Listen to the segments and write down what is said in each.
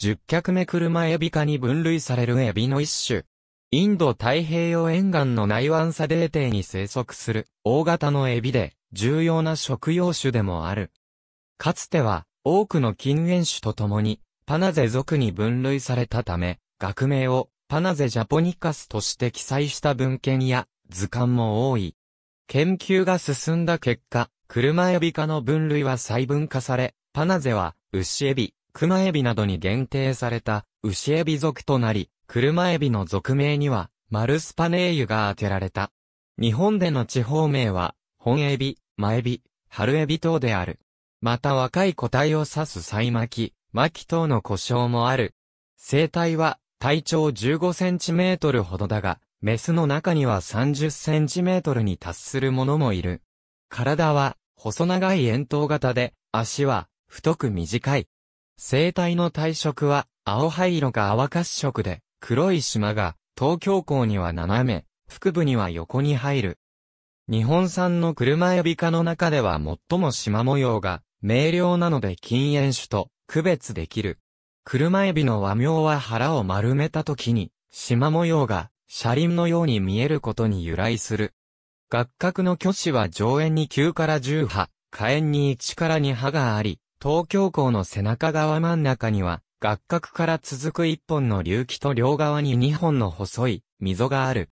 十脚目車エビ科に分類されるエビの一種。インド太平洋沿岸の内湾砂泥底に生息する大型のエビで重要な食用種でもある。かつては多くの禁煙種とともにパナゼ属に分類されたため、学名をパナゼジャポニカスとして記載した文献や図鑑も多い。研究が進んだ結果、車エビ科の分類は細分化され、パナゼは、牛エビ、熊エビなどに限定された、牛エビ属となり、車エビの属名には、マルスパネーユが当てられた。日本での地方名は、本エビ、マエビ、春エビ等である。また若い個体を指すサイマキ、マキ等の故障もある。生態は、体長15センチメートルほどだが、メスの中には30センチメートルに達するものもいる。体は、細長い円筒型で、足は、太く短い。生体の体色は、青灰色が淡褐色で、黒い島が、東京港には斜め、腹部には横に入る。日本産の車エビ科の中では最も島模様が明瞭なので禁煙種と区別できる。車エビの和名は腹を丸めた時に島模様が車輪のように見えることに由来する。学角の巨子は上縁に9から10波、下縁に1から2波があり、東京港の背中側真ん中には、学角から続く一本の隆起と両側に二本の細い溝がある。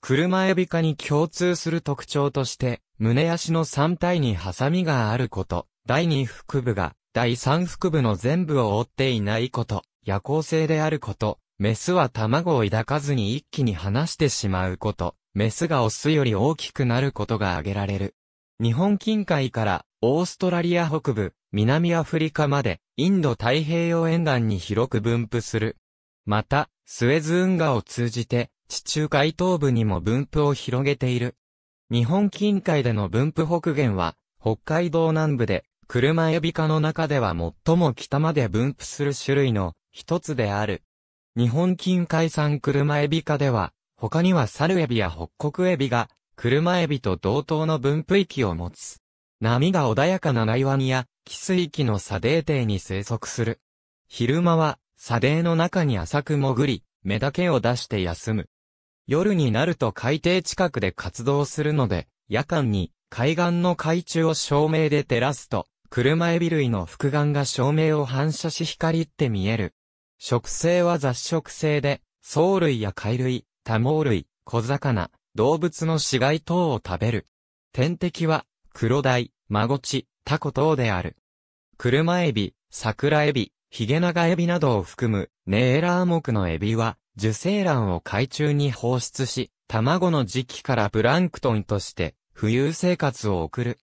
車エビ科に共通する特徴として、胸足の3体にハサミがあること、第2腹部が第3腹部の全部を覆っていないこと、夜行性であること、メスは卵を抱かずに一気に離してしまうこと、メスがオスより大きくなることが挙げられる。日本近海からオーストラリア北部、南アフリカまでインド太平洋沿岸に広く分布する。また、スエズ運河を通じて地中海東部にも分布を広げている。日本近海での分布北限は北海道南部で車エビ科の中では最も北まで分布する種類の一つである。日本近海産車エビ科では他にはサルエビや北国エビが車エビと同等の分布域を持つ。波が穏やかな内湾や、汽水域の砂泥底に生息する。昼間は、砂泥の中に浅く潜り、目だけを出して休む。夜になると海底近くで活動するので、夜間に海岸の海中を照明で照らすと、車エビ類の複眼が照明を反射し光って見える。食性は雑食性で、藻類や貝類、多毛類、小魚、動物の死骸等を食べる。天敵は、クロダイ、マゴチ、タコ等である。クルマエビ、桜エビ、ヒゲナガエビなどを含む、ネーラー目のエビは、受精卵を海中に放出し、卵の時期からプランクトンとして、浮遊生活を送る。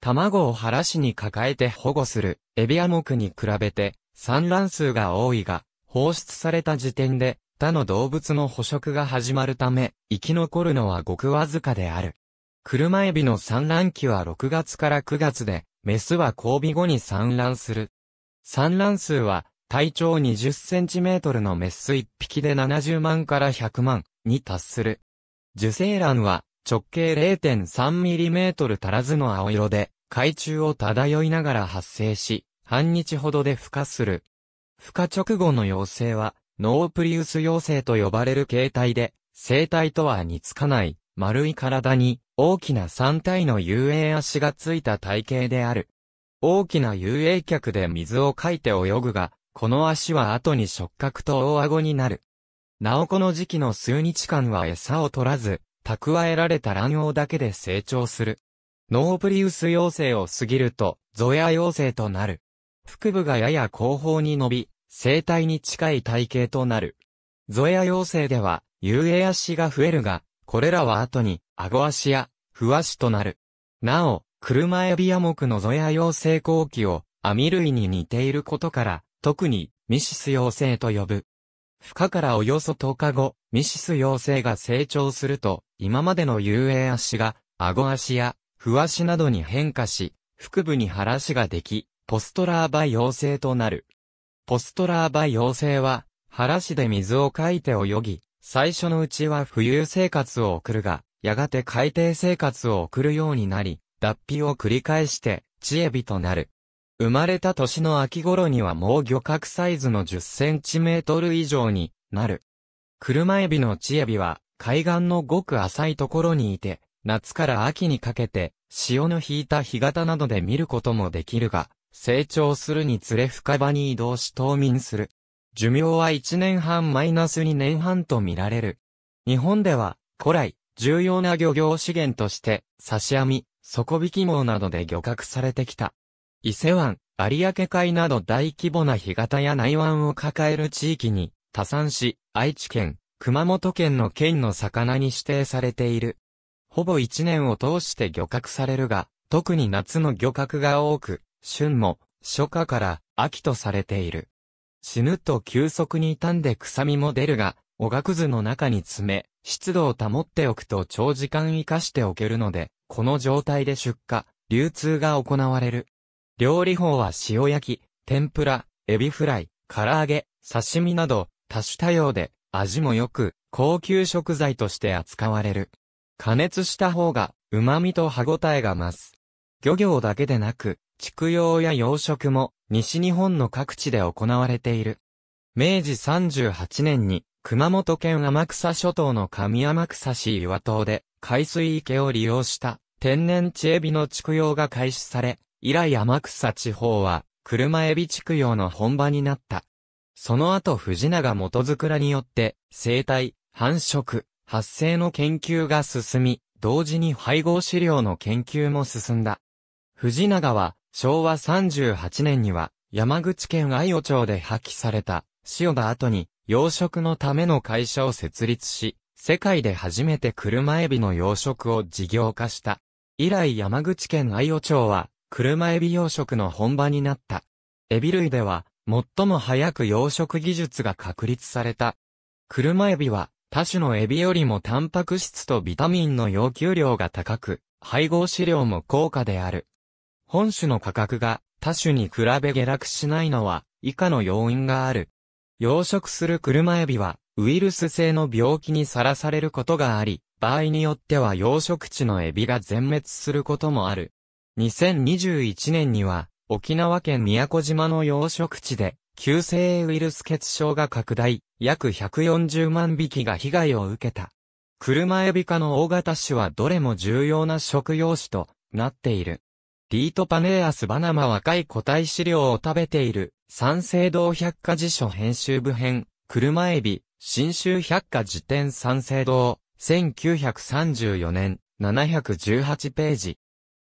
卵を腹しに抱えて保護する、エビア目に比べて、産卵数が多いが、放出された時点で、他の動物の捕食が始まるため、生き残るのはごくわずかである。車エビの産卵期は6月から9月で、メスは交尾後に産卵する。産卵数は、体長20センチメートルのメス1匹で70万から100万に達する。受精卵は、直径0.3ミリメートル足らずの青色で、海中を漂いながら発生し、半日ほどで孵化する。孵化直後の幼生は、ノープリウス妖精と呼ばれる形態で、生体とは似つかない、丸い体に、大きな3体の遊泳足がついた体型である。大きな遊泳脚で水をかいて泳ぐが、この足は後に触覚と大顎になる。なおこの時期の数日間は餌を取らず、蓄えられた卵黄だけで成長する。ノープリウス妖精を過ぎると、ゾヤ妖精となる。腹部がやや後方に伸び、生態に近い体型となる。ゾエア幼生では、遊泳足が増えるが、これらは後に、顎足や、不足となる。なお、車エビア目のゾエア幼生後期を、網類に似ていることから、特に、ミシス幼生と呼ぶ。孵化からおよそ10日後、ミシス幼生が成長すると、今までの遊泳足が、顎足や、不足などに変化し、腹部に腹足ができ、ポストラーバ幼生となる。ポストラーバ妖精は、原市で水をかいて泳ぎ、最初のうちは浮遊生活を送るが、やがて海底生活を送るようになり、脱皮を繰り返して、知恵火となる。生まれた年の秋頃にはもう漁獲サイズの10センチメートル以上になる。車エビの知恵火は、海岸のごく浅いところにいて、夏から秋にかけて、潮の引いた干潟などで見ることもできるが、成長するにつれ深場に移動し冬眠する。寿命は1年半マイナス2年半と見られる。日本では、古来、重要な漁業資源として、刺し網、底引き網などで漁獲されてきた。伊勢湾、有明海など大規模な干潟や内湾を抱える地域に、多産し、愛知県、熊本県の県の魚に指定されている。ほぼ一年を通して漁獲されるが、特に夏の漁獲が多く、春も、初夏から秋とされている。死ぬと急速に傷んで臭みも出るが、おがくずの中に詰め、湿度を保っておくと長時間生かしておけるので、この状態で出荷、流通が行われる。料理法は塩焼き、天ぷら、エビフライ、唐揚げ、刺身など、多種多様で、味も良く、高級食材として扱われる。加熱した方が、旨味と歯ごたえが増す。漁業だけでなく、畜養や養殖も西日本の各地で行われている。明治38年に熊本県天草諸島の上天草市岩島で海水池を利用した天然地エビの畜養が開始され、以来天草地方は車エビ畜養の本場になった。その後藤永元桜によって生態、繁殖、発生の研究が進み、同時に配合飼料の研究も進んだ。藤永は昭和38年には、山口県愛予町で破棄された、塩田後に、養殖のための会社を設立し、世界で初めて車エビの養殖を事業化した。以来山口県愛予町は、車エビ養殖の本場になった。エビ類では、最も早く養殖技術が確立された。車エビは、他種のエビよりもタンパク質とビタミンの要求量が高く、配合飼料も高価である。本種の価格が他種に比べ下落しないのは以下の要因がある。養殖する車エビはウイルス性の病気にさらされることがあり、場合によっては養殖地のエビが全滅することもある。2021年には沖縄県宮古島の養殖地で急性ウイルス血症が拡大、約140万匹が被害を受けた。車エビ科の大型種はどれも重要な食用種となっている。リートパネーアスバナマ若い個体資料を食べている、三省堂百科辞書編集部編、車エビ、新州百科辞典三省堂、1934年、718ページ。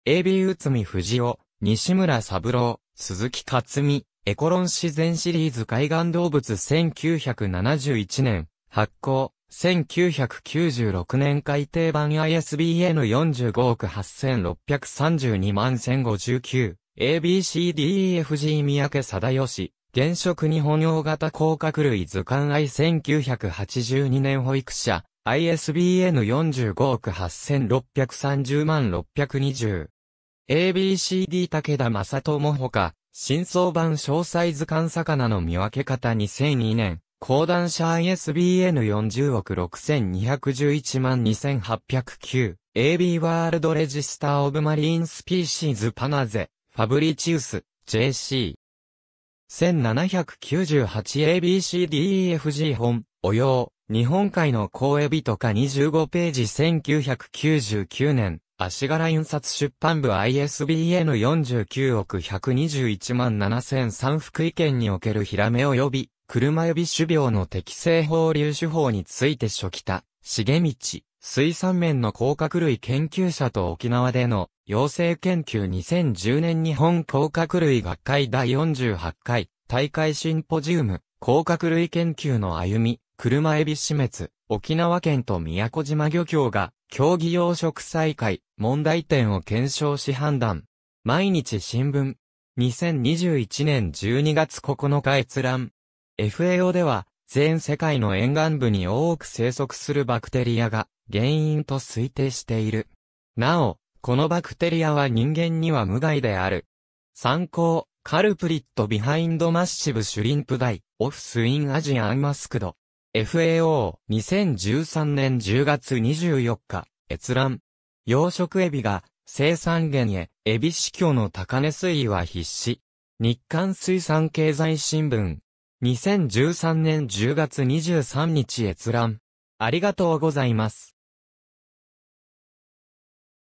エビ内海藤尾、西村三郎、鈴木克美、エコロン自然シリーズ海岸動物1971年、発行、1996年改訂版 ISBN 45億8632万1059 ABCDEFG 三宅貞義現職日本用型甲殻類図鑑愛1982年保育者 ISBN 45億8630万620 ABCD 武田正智ほか、真相版詳細図鑑魚の見分け方2002年、講談社 ISBN 40億6211万2809 AB ワールドレジスターオブマリーンスピーシーズパナゼファブリチウス JC 1798ABCDEFG 本およう日本海の公エビとか25ページ1999年足柄印刷出版部 ISBN49 億121万7003福井県におけるヒラメ及び車指種苗の適正放流手法について初期た、重道、水産面の甲殻類研究者と沖縄での養成研究2010年日本甲殻類学会第48回大会シンポジウム甲殻類研究の歩み、車エビ死滅、沖縄県と宮古島漁協が競技養殖再開、問題点を検証し判断。毎日新聞。2021年12月9日閲覧。FAO では、全世界の沿岸部に多く生息するバクテリアが原因と推定している。なお、このバクテリアは人間には無害である。参考、カルプリットビハインドマッシブシュリンプダイ、オフスインアジアンマスクド。FAO、2013年10月24日、閲覧。養殖エビが生産源へ、エビ死去の高値推移は必至。日刊水産経済新聞、2013年10月23日閲覧。ありがとうございます。